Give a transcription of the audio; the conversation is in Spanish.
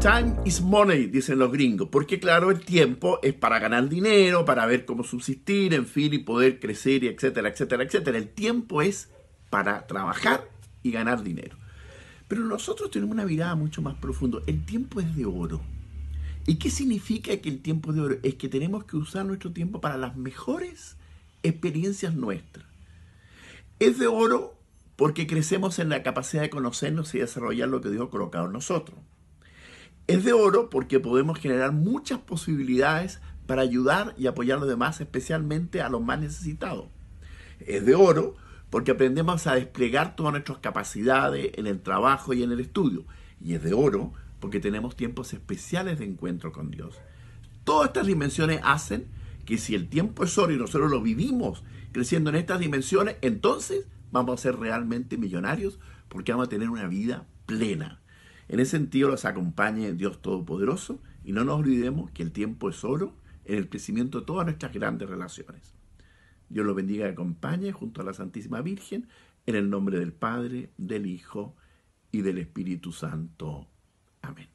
Time is money, dicen los gringos, porque claro, el tiempo es para ganar dinero, para ver cómo subsistir, en fin, y poder crecer, y etcétera, etcétera, etcétera. El tiempo es para trabajar y ganar dinero. Pero nosotros tenemos una mirada mucho más profunda. El tiempo es de oro. ¿Y qué significa que el tiempo es de oro? Es que tenemos que usar nuestro tiempo para las mejores experiencias nuestras. Es de oro porque crecemos en la capacidad de conocernos y desarrollar lo que Dios ha colocado en nosotros. Es de oro porque podemos generar muchas posibilidades para ayudar y apoyar a los demás, especialmente a los más necesitados. Es de oro porque aprendemos a desplegar todas nuestras capacidades en el trabajo y en el estudio. Y es de oro porque tenemos tiempos especiales de encuentro con Dios. Todas estas dimensiones hacen que si el tiempo es oro y nosotros lo vivimos creciendo en estas dimensiones, entonces vamos a ser realmente millonarios porque vamos a tener una vida plena. En ese sentido los acompañe Dios Todopoderoso y no nos olvidemos que el tiempo es oro en el crecimiento de todas nuestras grandes relaciones. Dios los bendiga y acompañe junto a la Santísima Virgen en el nombre del Padre, del Hijo y del Espíritu Santo. Amén.